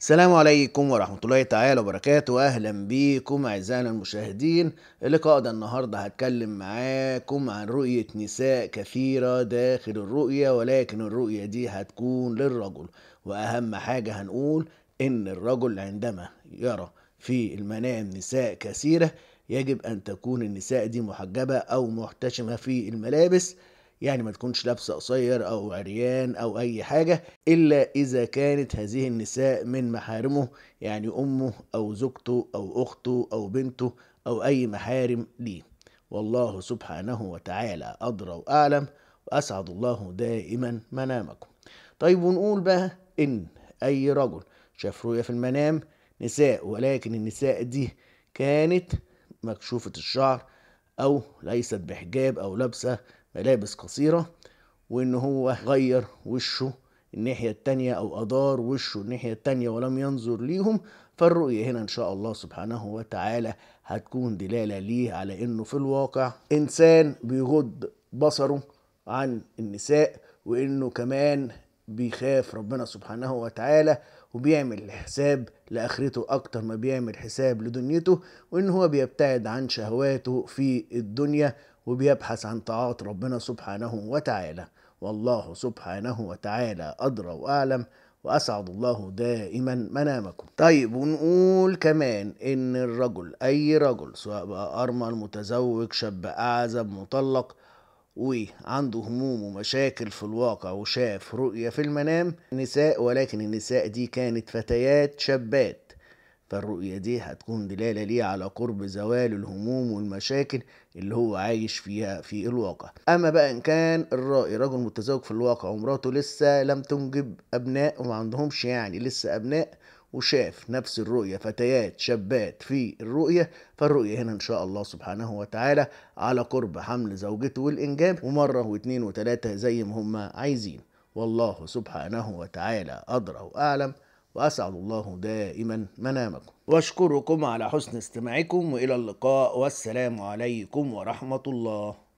السلام عليكم ورحمة الله تعالى وبركاته أهلا بيكم أعزائنا المشاهدين اللقاء ده النهاردة هتكلم معاكم عن رؤية نساء كثيرة داخل الرؤية ولكن الرؤية دي هتكون للرجل وأهم حاجة هنقول إن الرجل عندما يرى في المنام نساء كثيرة يجب أن تكون النساء دي محجبة أو محتشمة في الملابس يعني ما تكونش لابسة قصير أو عريان أو أي حاجة إلا إذا كانت هذه النساء من محارمه يعني أمه أو زوجته أو أخته أو بنته أو أي محارم ليه والله سبحانه وتعالى أدرى وأعلم وأسعد الله دائما منامكم طيب ونقول بقى إن أي رجل شاف رؤيا في المنام نساء ولكن النساء دي كانت مكشوفة الشعر أو ليست بحجاب أو لابسة ملابس قصيرة وإن هو غير وشه الناحية التانية أو أدار وشه الناحية التانية ولم ينظر ليهم فالرؤية هنا إن شاء الله سبحانه وتعالى هتكون دلالة ليه على إنه في الواقع إنسان بيغض بصره عن النساء وإنه كمان بيخاف ربنا سبحانه وتعالى وبيعمل حساب لآخرته أكتر ما بيعمل حساب لدنيته وإن هو بيبتعد عن شهواته في الدنيا وبيبحث عن طاعة ربنا سبحانه وتعالى والله سبحانه وتعالى أدرى وأعلم وأسعد الله دائما منامكم طيب ونقول كمان إن الرجل أي رجل سواء بقى أرمل متزوج شاب أعزب مطلق وعنده هموم ومشاكل في الواقع وشاف رؤية في المنام نساء ولكن النساء دي كانت فتيات شابات فالرؤية دي هتكون دلالة ليه على قرب زوال الهموم والمشاكل اللي هو عايش فيها في الواقع أما بقى إن كان الرأي رجل متزوج في الواقع ومراته لسه لم تنجب أبناء وما عندهمش يعني لسه أبناء وشاف نفس الرؤية فتيات شابات في الرؤية فالرؤية هنا إن شاء الله سبحانه وتعالى على قرب حمل زوجته والإنجاب ومرة واتنين وتلاتة زي ما هم عايزين والله سبحانه وتعالى أدرى وأعلم وأسعد الله دائما منامكم واشكركم على حسن استماعكم وإلى اللقاء والسلام عليكم ورحمة الله